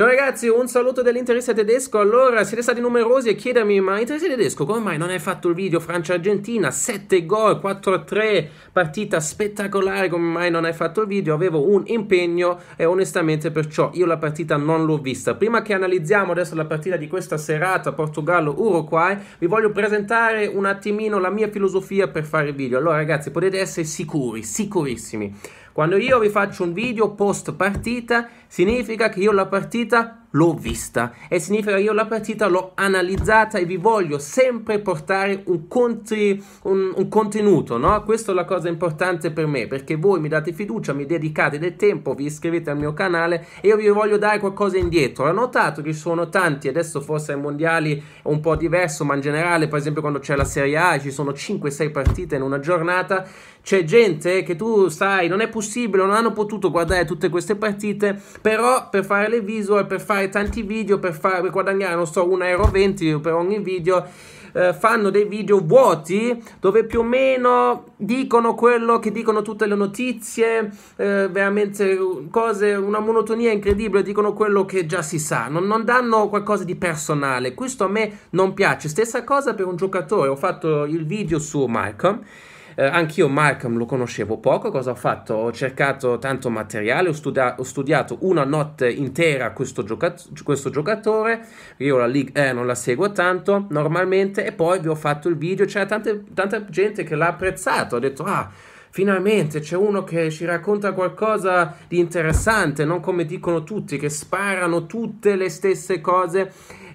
Ciao ragazzi, un saluto dell'interesse tedesco. Allora, siete stati numerosi a chiedermi, ma interesse tedesco, come mai non hai fatto il video Francia-Argentina? 7 gol, 4-3, partita spettacolare, come mai non hai fatto il video? Avevo un impegno e onestamente perciò io la partita non l'ho vista. Prima che analizziamo adesso la partita di questa serata Portogallo-Uruguay, vi voglio presentare un attimino la mia filosofia per fare il video. Allora ragazzi, potete essere sicuri, sicurissimi. Quando io vi faccio un video post partita, significa che io la partita l'ho vista e significa che io la partita l'ho analizzata e vi voglio sempre portare un, contri, un, un contenuto, no? Questa è la cosa importante per me perché voi mi date fiducia, mi dedicate del tempo, vi iscrivete al mio canale e io vi voglio dare qualcosa indietro. Ho notato che ci sono tanti, adesso forse ai mondiali è un po' diverso, ma in generale, per esempio quando c'è la Serie A ci sono 5-6 partite in una giornata, c'è gente che tu sai, non è possibile, non hanno potuto guardare tutte queste partite, però per fare le visual, per fare fare tanti video per, far, per guadagnare, non so, 1,20 euro per ogni video. Eh, fanno dei video vuoti dove più o meno dicono quello che dicono tutte le notizie, eh, veramente cose, una monotonia incredibile, dicono quello che già si sa, non, non, danno qualcosa di personale. Questo a me non piace. Stessa cosa per un giocatore, ho fatto il video su Malcolm. Eh, anch'io Markham lo conoscevo poco, cosa ho fatto? Ho cercato tanto materiale, ho, studia- ho studiato una notte intera questo, gioca- questo giocatore, io la League eh, non la seguo tanto normalmente e poi vi ho fatto il video, c'era tante, tanta gente che l'ha apprezzato, ha detto ah finalmente c'è uno che ci racconta qualcosa di interessante, non come dicono tutti, che sparano tutte le stesse cose.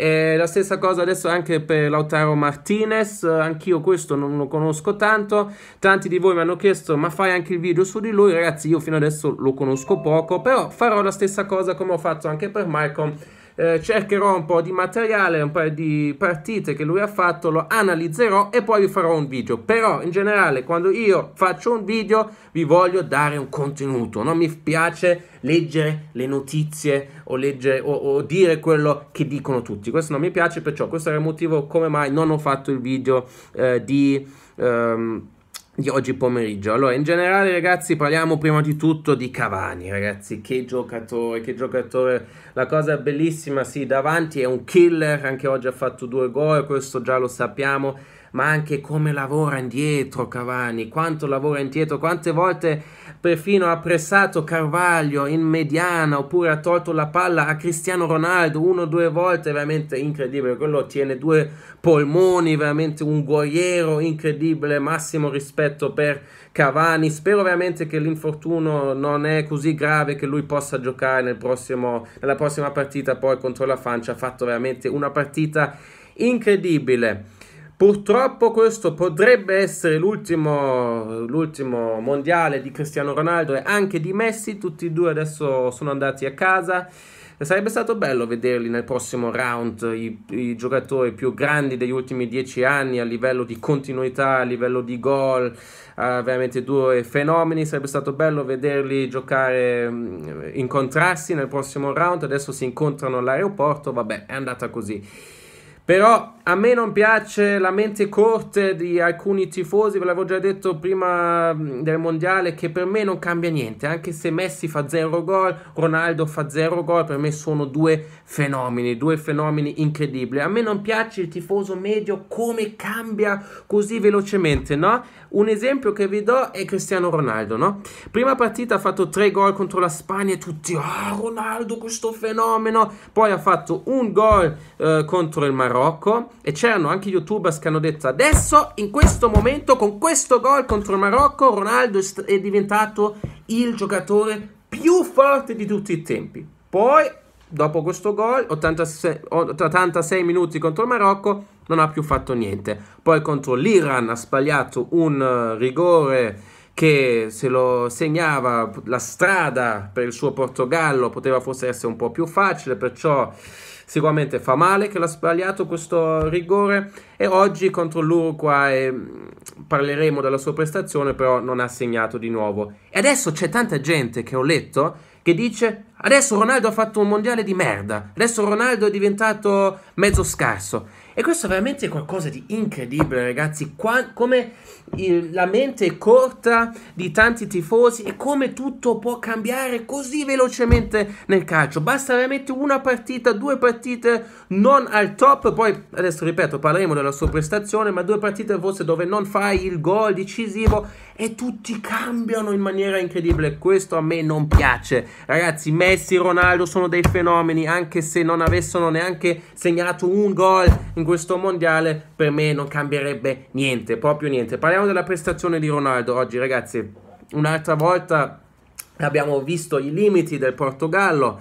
E eh, la stessa cosa adesso anche per Lautaro Martinez, anch'io questo non lo conosco tanto, tanti di voi mi hanno chiesto ma fai anche il video su di lui, ragazzi io fino adesso lo conosco poco, però farò la stessa cosa come ho fatto anche per Malcolm eh, cercherò un po' di materiale, un paio di partite che lui ha fatto, lo analizzerò e poi vi farò un video. Però in generale quando io faccio un video vi voglio dare un contenuto, non mi piace leggere le notizie o, leggere, o, o dire quello che dicono tutti. Questo non mi piace, perciò questo era il motivo come mai non ho fatto il video eh, di... Um, di oggi pomeriggio. Allora, in generale, ragazzi, parliamo prima di tutto di Cavani, ragazzi, che giocatore, che giocatore. La cosa bellissima, sì, davanti è un killer, anche oggi ha fatto due gol, questo già lo sappiamo ma anche come lavora indietro Cavani, quanto lavora indietro, quante volte perfino ha pressato Carvaglio in mediana oppure ha tolto la palla a Cristiano Ronaldo uno o due volte, veramente incredibile, quello tiene due polmoni, veramente un guerriero incredibile, massimo rispetto per Cavani, spero veramente che l'infortunio non è così grave che lui possa giocare nel prossimo, nella prossima partita poi contro la Francia, ha fatto veramente una partita incredibile. Purtroppo questo potrebbe essere l'ultimo, l'ultimo, mondiale di Cristiano Ronaldo e anche di Messi, tutti e due adesso sono andati a casa. Sarebbe stato bello vederli nel prossimo round, i, i giocatori più grandi degli ultimi dieci anni a livello di continuità, a livello di gol, uh, veramente due fenomeni, sarebbe stato bello vederli giocare, mm, incontrarsi nel prossimo round, adesso si incontrano all'aeroporto, vabbè è andata così. Però a me non piace la mente corte di alcuni tifosi, ve l'avevo già detto prima mm, del mondiale, che per me non cambia niente, anche se Messi fa 0 gol, Ronaldo fa 0 gol, per me sono due fenomeni, due fenomeni incredibili. A me non piace il tifoso medio come cambia così velocemente, no? Un esempio che vi do è Cristiano Ronaldo, no? Prima partita ha fatto 3 gol contro la Spagna e tutti, ah oh, Ronaldo questo fenomeno, poi ha fatto un gol eh, contro il Marocco e c'erano anche youtubers che hanno detto adesso, in questo momento, con questo gol contro il Marocco, Ronaldo è diventato il giocatore più forte di tutti i tempi. Poi, dopo questo gol, 86, 86 minuti contro il Marocco, non ha più fatto niente. Poi contro l'Iran ha sbagliato un eh, rigore che se lo segnava la strada per il suo Portogallo poteva forse essere un po' più facile, perciò Sicuramente fa male che l'ha sbagliato questo rigore e oggi contro l'Uruguay mm, parleremo della sua prestazione, però non ha segnato di nuovo. E adesso c'è tanta gente che ho letto che dice adesso Ronaldo ha fatto un mondiale di merda, adesso Ronaldo è diventato mezzo scarso. E questo è veramente qualcosa di incredibile, ragazzi. Qua, come il, la mente è corta di tanti tifosi e come tutto può cambiare così velocemente nel calcio. Basta veramente una partita, due partite non al top. Poi adesso ripeto, parleremo della sua prestazione, ma due partite forse dove non fai il gol decisivo e tutti cambiano in maniera incredibile. Questo a me non piace. Ragazzi, Messi e Ronaldo sono dei fenomeni, anche se non avessero neanche segnato un gol in questo mondiale per me non cambierebbe niente, proprio niente. Parliamo della prestazione di Ronaldo oggi, ragazzi. Un'altra volta abbiamo visto i limiti del Portogallo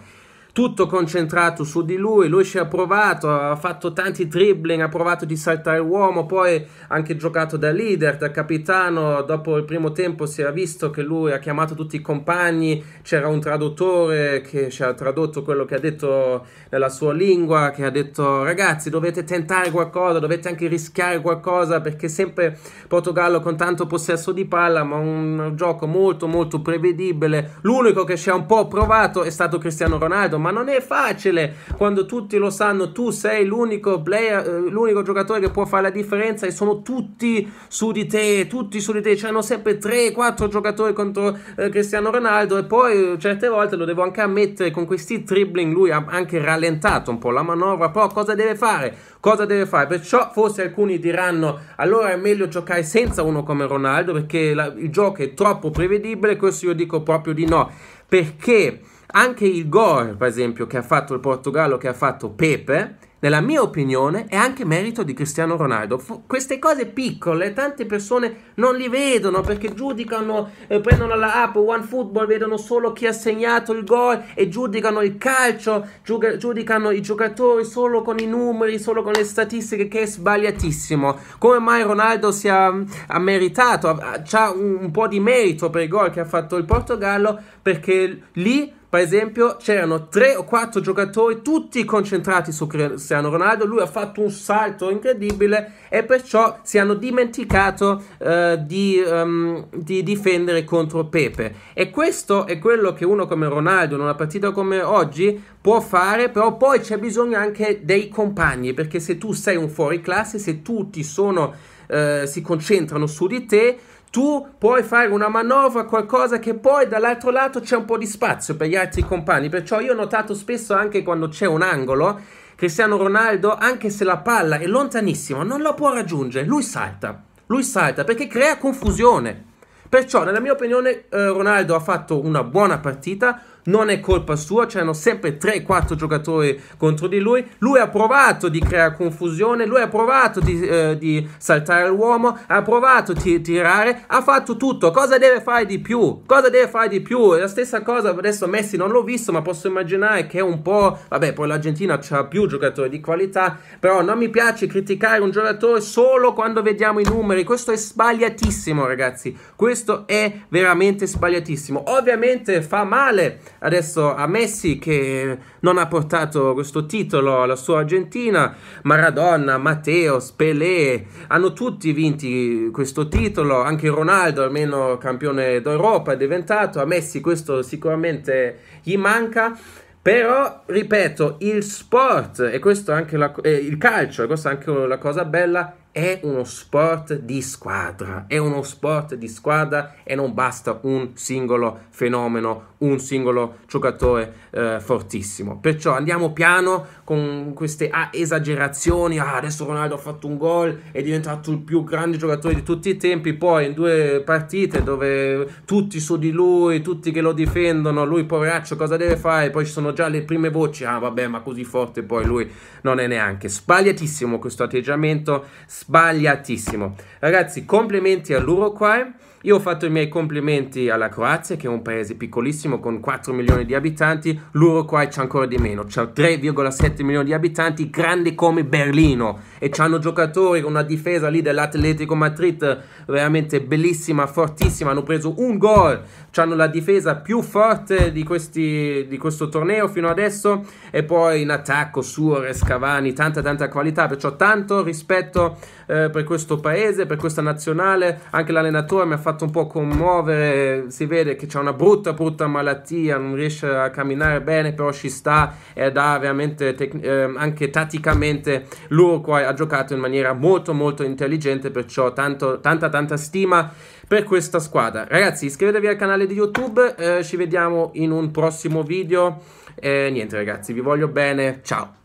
tutto concentrato su di lui, lui ci ha provato, ha fatto tanti dribbling, ha provato di saltare uomo, poi anche giocato da leader, da capitano, dopo il primo tempo si era visto che lui ha chiamato tutti i compagni, c'era un traduttore che ci ha tradotto quello che ha detto nella sua lingua, che ha detto ragazzi dovete tentare qualcosa, dovete anche rischiare qualcosa perché sempre Portogallo con tanto possesso di palla, ma un gioco molto molto prevedibile, l'unico che ci ha un po' provato è stato Cristiano Ronaldo, ma ma non è facile quando tutti lo sanno, tu sei l'unico, player, eh, l'unico giocatore che può fare la differenza e sono tutti su di te, tutti su di te, c'erano sempre 3-4 giocatori contro eh, Cristiano Ronaldo e poi eh, certe volte lo devo anche ammettere con questi dribbling lui ha anche rallentato un po' la manovra, però cosa deve fare? Cosa deve fare? Perciò forse alcuni diranno allora è meglio giocare senza uno come Ronaldo perché la, il gioco è troppo prevedibile, questo io dico proprio di no, perché anche il gol, per esempio, che ha fatto il Portogallo, che ha fatto Pepe, nella mia opinione, è anche merito di Cristiano Ronaldo. F- queste cose piccole, tante persone non li vedono perché giudicano, eh, prendono la app One Football, vedono solo chi ha segnato il gol e giudicano il calcio, giu- giudicano i giocatori solo con i numeri, solo con le statistiche, che è sbagliatissimo. Come mai Ronaldo sia, mm, ha, meritato, ha, ha un, un po' di merito per il gol che ha fatto il Portogallo, perché lì per esempio, c'erano 3 o 4 giocatori tutti concentrati su Cristiano Ronaldo, lui ha fatto un salto incredibile e perciò si hanno dimenticato eh, di, um, di, difendere contro Pepe. E questo è quello che uno come Ronaldo in una partita come oggi può fare, però poi c'è bisogno anche dei compagni, perché se tu sei un fuori classe, se tutti sono, eh, si concentrano su di te, tu puoi fare una manovra, qualcosa che poi dall'altro lato c'è un po' di spazio per gli altri compagni. Perciò io ho notato spesso anche quando c'è un angolo, Cristiano Ronaldo, anche se la palla è lontanissima, non la può raggiungere, lui salta, lui salta perché crea confusione. Perciò, nella mia opinione, eh, Ronaldo ha fatto una buona partita, non è colpa sua, c'erano sempre 3-4 giocatori contro di lui, lui ha provato di creare confusione, lui ha provato di, eh, di saltare l'uomo, ha provato di tirare, ha fatto tutto, cosa deve fare di più? Cosa deve fare di più? la stessa cosa, adesso Messi non l'ho visto, ma posso immaginare che è un po', vabbè, poi l'Argentina ha più giocatori di qualità, però non mi piace criticare un giocatore solo quando vediamo i numeri, questo è sbagliatissimo ragazzi, questo è veramente sbagliatissimo, ovviamente fa male Adesso a Messi che non ha portato questo titolo alla sua Argentina, Maradona, Mateos, Pelé hanno tutti vinti questo titolo, anche Ronaldo almeno campione d'Europa è diventato, a Messi questo sicuramente gli manca. Però, ripeto, il sport e questo è anche la, eh, il calcio, e questa è anche la cosa bella, è uno sport di squadra, è uno sport di squadra e non basta un singolo fenomeno, un singolo giocatore eh, fortissimo. Perciò andiamo piano, con queste ah, esagerazioni, ah, adesso Ronaldo ha fatto un gol, è diventato il più grande giocatore di tutti i tempi, poi in due partite dove tutti su di lui, tutti che lo difendono, lui poveraccio cosa deve fare, poi ci sono già le prime voci, ah vabbè ma così forte poi lui non è neanche, sbagliatissimo questo atteggiamento, sbagliatissimo. Ragazzi, complimenti all'Uruguay. Io ho fatto i miei complimenti alla Croazia, che è un paese piccolissimo con 4 milioni di abitanti, l'Uruguay c'è ancora di meno, c'è 3,7 7 milioni di abitanti, grande come Berlino. E hanno giocatori con una difesa lì dell'Atletico Madrid veramente bellissima, fortissima. Hanno preso un gol. hanno la difesa più forte di, questi, di questo torneo fino adesso. E poi in attacco Suarez, Cavani, tanta tanta qualità. Perciò tanto rispetto eh, per questo paese, per questa nazionale. Anche l'allenatore mi ha fatto un po' commuovere. Si vede che c'è una brutta brutta malattia, non riesce a camminare bene, però ci sta e dà veramente tecnologia eh, anche tatticamente l'Uruguay ha giocato in maniera molto molto intelligente, perciò tanto, tanta tanta stima per questa squadra. Ragazzi iscrivetevi al canale di YouTube, eh, ci vediamo in un prossimo video e niente ragazzi vi voglio bene, ciao!